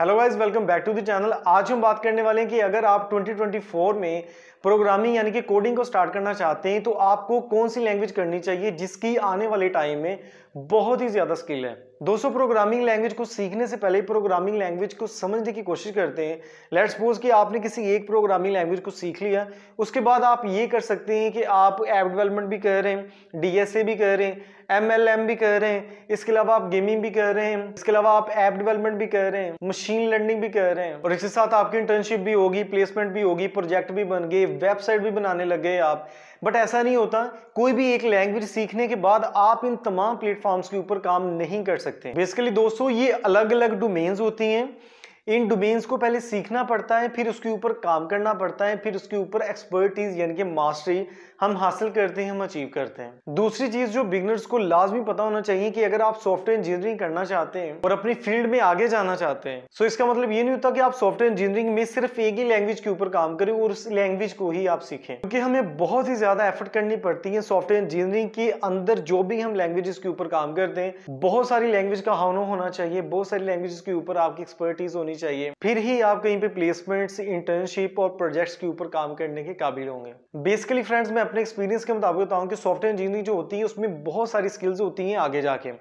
hello guys welcome back to the channel आज हम बात करने वाले हैं कि अगर आप 2024 में प्रोग्रामिंग यानी कि कोडिंग को स्टार्ट करना चाहते हैं तो आपको कौन सी लैंग्वेज करनी चाहिए जिसकी आने वाले टाइम में बहुत ही ज़्यादा स्किल है दोस्तों प्रोग्रामिंग लैंग्वेज को सीखने से पहले प्रोग्रामिंग लैंग्वेज को समझने की कोशिश करते हैं लेट्स सपोज कि आपने किसी एक प्रोग्रामिंग लैंग्वेज को सीख लिया उसके बाद आप ये कर सकते हैं कि आप ऐप डेवलपमेंट भी कर रहे हैं डीएसए भी कर रहे हैं एमएलएम भी कर रहे हैं इसके अलावा आप गेमिंग भी कर रहे हैं इसके अलावा आप ऐप डेवलपमेंट भी कर रहे हैं मशीन लर्निंग भी कर रहे हैं और इसके साथ आपकी इंटर्नशिप भी होगी प्लेसमेंट भी होगी प्रोजेक्ट भी बन गए वेबसाइट भी बनाने लग गए आप बट ऐसा नहीं होता कोई भी एक लैंग्वेज सीखने के बाद आप इन तमाम प्लेटफॉर्म्स के ऊपर काम नहीं कर सकते सकते हैं बेसिकली दोस्तों ये अलग अलग डोमेन्स होती हैं इन डोमेन्स को पहले सीखना पड़ता है फिर उसके ऊपर काम करना पड़ता है फिर उसके ऊपर एक्सपर्टीज यानी कि मास्टरी हम हासिल करते हैं हम अचीव करते हैं दूसरी चीज जो बिगनर्स को लाजमी पता होना चाहिए कि अगर आप सॉफ्टवेयर इंजीनियरिंग करना चाहते हैं और अपनी फील्ड में आगे जाना चाहते हैं सो तो इसका मतलब ये नहीं होता कि आप सॉफ्टवेयर इंजीनियरिंग में सिर्फ एक ही लैंग्वेज के ऊपर काम करें और उस लैंग्वेज को ही आप सीखें क्योंकि हमें बहुत ही ज्यादा एफर्ट करनी पड़ती है सॉफ्टवेयर इंजीनियरिंग के अंदर जो भी हम लैंग्वेजेस के ऊपर काम करते हैं बहुत सारी लैंग्वेज का हानो होना चाहिए बहुत सारी लैंग्वेजेस के ऊपर आपकी एक्सपर्टीज होनी होनी चाहिए फिर ही आप कहीं पे प्लेसमेंट्स इंटर्नशिप और प्रोजेक्ट्स के ऊपर काम करने के काबिल होंगे बेसिकली फ्रेंड्स मैं अपने एक्सपीरियंस के मुताबिक बताऊँ कि सॉफ्टवेयर इंजीनियरिंग जो होती है उसमें बहुत सारी स्किल्स होती हैं आगे जाके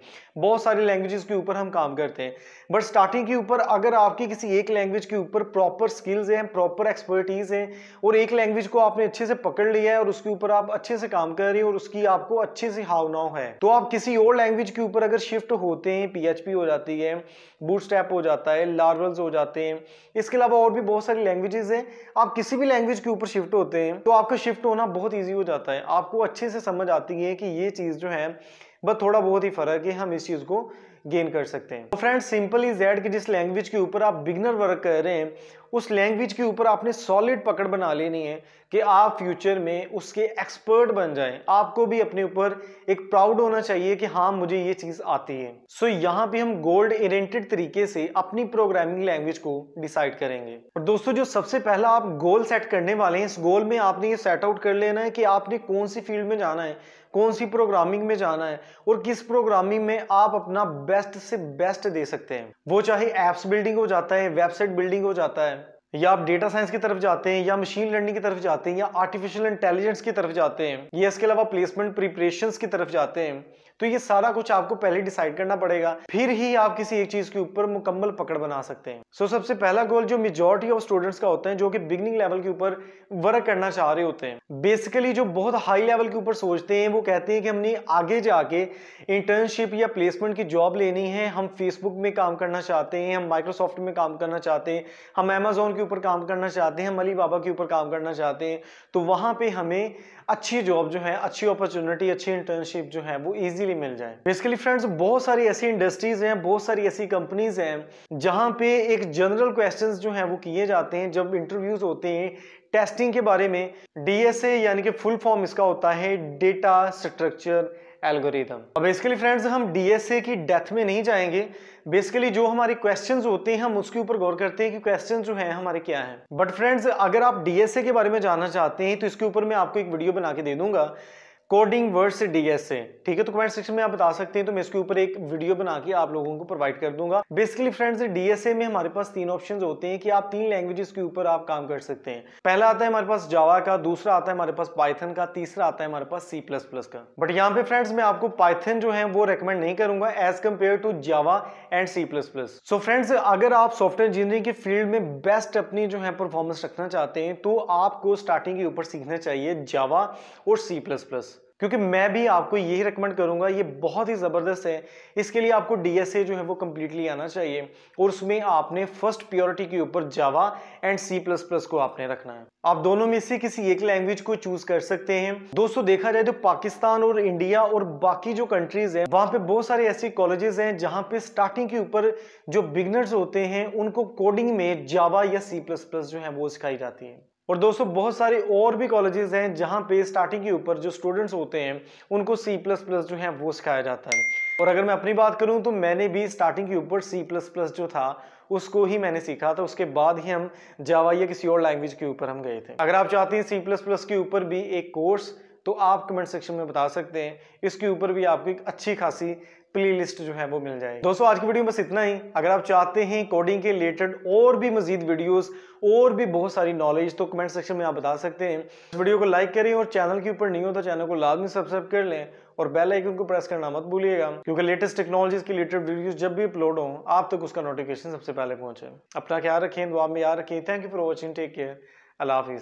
बहुत सारी लैंग्वेजेस के ऊपर हम काम करते हैं बट स्टार्टिंग के ऊपर अगर आपकी किसी एक लैंग्वेज के ऊपर प्रॉपर स्किल्स हैं प्रॉपर एक्सपर्टीज़ हैं और एक लैंग्वेज को आपने अच्छे से पकड़ लिया है और उसके ऊपर आप अच्छे से काम कर रहे हैं और उसकी आपको अच्छे से हाव है तो आप किसी और लैंग्वेज के ऊपर अगर शिफ्ट होते हैं पीएचपी हो जाती है बूट हो जाता है लार्वल्स हो जाते हैं इसके अलावा और भी बहुत सारी लैंग्वेजेस हैं आप किसी भी लैंग्वेज के ऊपर शिफ्ट होते हैं तो आपका शिफ्ट होना बहुत ईजी हो जाता है आपको अच्छे से समझ आती है कि ये चीज़ जो है बस थोड़ा बहुत ही फ़र्क है हम इस चीज़ को गेन कर सकते हैं तो फ्रेंड्स सिंपल इज दैट कि जिस लैंग्वेज के ऊपर आप बिगनर वर्क कर रहे हैं उस लैंग्वेज के ऊपर आपने सॉलिड पकड़ बना लेनी है कि आप फ्यूचर में उसके एक्सपर्ट बन जाएं आपको भी अपने ऊपर एक प्राउड होना चाहिए कि हाँ मुझे ये चीज़ आती है सो so, यहाँ पे हम गोल्ड ओरिएंटेड तरीके से अपनी प्रोग्रामिंग लैंग्वेज को डिसाइड करेंगे और दोस्तों जो सबसे पहला आप गोल सेट करने वाले हैं इस गोल में आपने ये सेट आउट कर लेना है कि आपने कौन सी फील्ड में जाना है कौन सी प्रोग्रामिंग में जाना है और किस प्रोग्रामिंग में आप अपना बेस्ट से बेस्ट दे सकते हैं वो चाहे एप्स बिल्डिंग हो जाता है वेबसाइट बिल्डिंग हो जाता है या आप डेटा साइंस की तरफ जाते हैं या मशीन लर्निंग की तरफ जाते हैं या आर्टिफिशियल इंटेलिजेंस की तरफ जाते हैं या इसके अलावा प्लेसमेंट प्रिपरेशन की तरफ जाते हैं तो ये सारा कुछ आपको पहले डिसाइड करना पड़ेगा फिर ही आप किसी एक चीज के ऊपर मुकम्मल पकड़ बना सकते हैं सो so, सबसे पहला गोल जो मेजोरिटी ऑफ स्टूडेंट्स का होता है जो कि बिगनिंग लेवल के ऊपर वर्क करना चाह रहे होते हैं बेसिकली जो बहुत हाई लेवल के ऊपर सोचते हैं वो कहते हैं कि हमने आगे जाके इंटर्नशिप या प्लेसमेंट की जॉब लेनी है हम फेसबुक में काम करना चाहते हैं हम माइक्रोसॉफ्ट में काम करना चाहते हैं हम अमेजोन के ऊपर काम करना चाहते हैं हम अली बाबा के ऊपर काम करना चाहते हैं तो वहां पर हमें अच्छी जॉब जो है अच्छी अपॉर्चुनिटी अच्छी इंटर्नशिप जो है वो ईजी इजीली मिल जाए बेसिकली फ्रेंड्स बहुत सारी ऐसी इंडस्ट्रीज हैं बहुत सारी ऐसी कंपनीज हैं जहां पे एक जनरल क्वेश्चंस जो हैं वो किए जाते हैं जब इंटरव्यूज होते हैं टेस्टिंग के बारे में डीएसए यानी कि फुल फॉर्म इसका होता है डेटा स्ट्रक्चर एल्गोरिदम अब बेसिकली फ्रेंड्स हम डीएसए की डेथ में नहीं जाएंगे बेसिकली जो हमारे क्वेश्चन होते हैं हम उसके ऊपर गौर करते हैं कि क्वेश्चन जो है हमारे क्या है बट फ्रेंड्स अगर आप डीएसए के बारे में जानना चाहते हैं तो इसके ऊपर मैं आपको एक वीडियो बना के दे दूंगा कोडिंग वर्ड से डीएसए ठीक है तो कमेंट सेक्शन में आप बता सकते हैं तो मैं इसके ऊपर एक वीडियो बना के आप लोगों को प्रोवाइड कर दूंगा बेसिकली फ्रेंड्स डीएसए में हमारे पास तीन ऑप्शन होते हैं कि आप तीन लैंग्वेजेस के ऊपर आप काम कर सकते हैं पहला आता है हमारे पास जावा का दूसरा आता है हमारे पास पाइथन का तीसरा आता है हमारे पास सी प्लस प्लस का बट यहाँ पे फ्रेंड्स मैं आपको पाइथन जो है वो रिकमेंड नहीं करूंगा as compare to Java and C plus plus so friends अगर आप सॉफ्टवेयर इंजीनियरिंग के फील्ड में बेस्ट अपनी जो है परफॉर्मेंस रखना चाहते हैं तो आपको स्टार्टिंग के ऊपर सीखना चाहिए जावा और सी प्लस प्लस क्योंकि मैं भी आपको यही रिकमेंड करूंगा ये बहुत ही ज़बरदस्त है इसके लिए आपको डी जो है वो कम्प्लीटली आना चाहिए और उसमें आपने फर्स्ट प्योरिटी के ऊपर Java and C plus plus को आपने रखना है आप दोनों में से किसी एक लैंग्वेज को चूज कर सकते हैं दोस्तों देखा जाए तो पाकिस्तान और इंडिया और बाकी जो कंट्रीज हैं वहाँ पर बहुत सारे ऐसे कॉलेजेस हैं जहाँ पे स्टार्टिंग के ऊपर जो बिगनर्स होते हैं उनको कोडिंग में जावा या सी जो है वो सिखाई जाती है और दोस्तों बहुत सारे और भी कॉलेजेस हैं जहां पे स्टार्टिंग के ऊपर जो स्टूडेंट्स होते हैं उनको C++ जो है वो सिखाया जाता है और अगर मैं अपनी बात करूं तो मैंने भी स्टार्टिंग के ऊपर C++ जो था उसको ही मैंने सीखा था उसके बाद ही हम जावा या किसी और लैंग्वेज के ऊपर हम गए थे अगर आप चाहते हैं प्लस के ऊपर भी एक कोर्स तो आप कमेंट सेक्शन में बता सकते हैं इसके ऊपर भी आपको एक अच्छी खासी प्लेलिस्ट जो है वो मिल जाएगी दोस्तों आज की वीडियो में बस इतना ही अगर आप चाहते हैं कोडिंग के रिलेटेड और भी मजीद वीडियोस और भी बहुत सारी नॉलेज तो कमेंट सेक्शन में आप बता सकते हैं इस वीडियो को लाइक करें और चैनल के ऊपर नहीं हो तो चैनल को लाजमी सब्सक्राइब कर लें और बेल आइकन को प्रेस करना मत भूलिएगा क्योंकि लेटेस्ट टेक्नोलॉजीज के रिलेटेड वीडियोज जब भी अपलोड हो आप तक उसका नोटिफिकेशन सबसे पहले पहुंचे अपना ख्याल रखें दुआ में याद रखें thank you for watching take care अला हाफिज़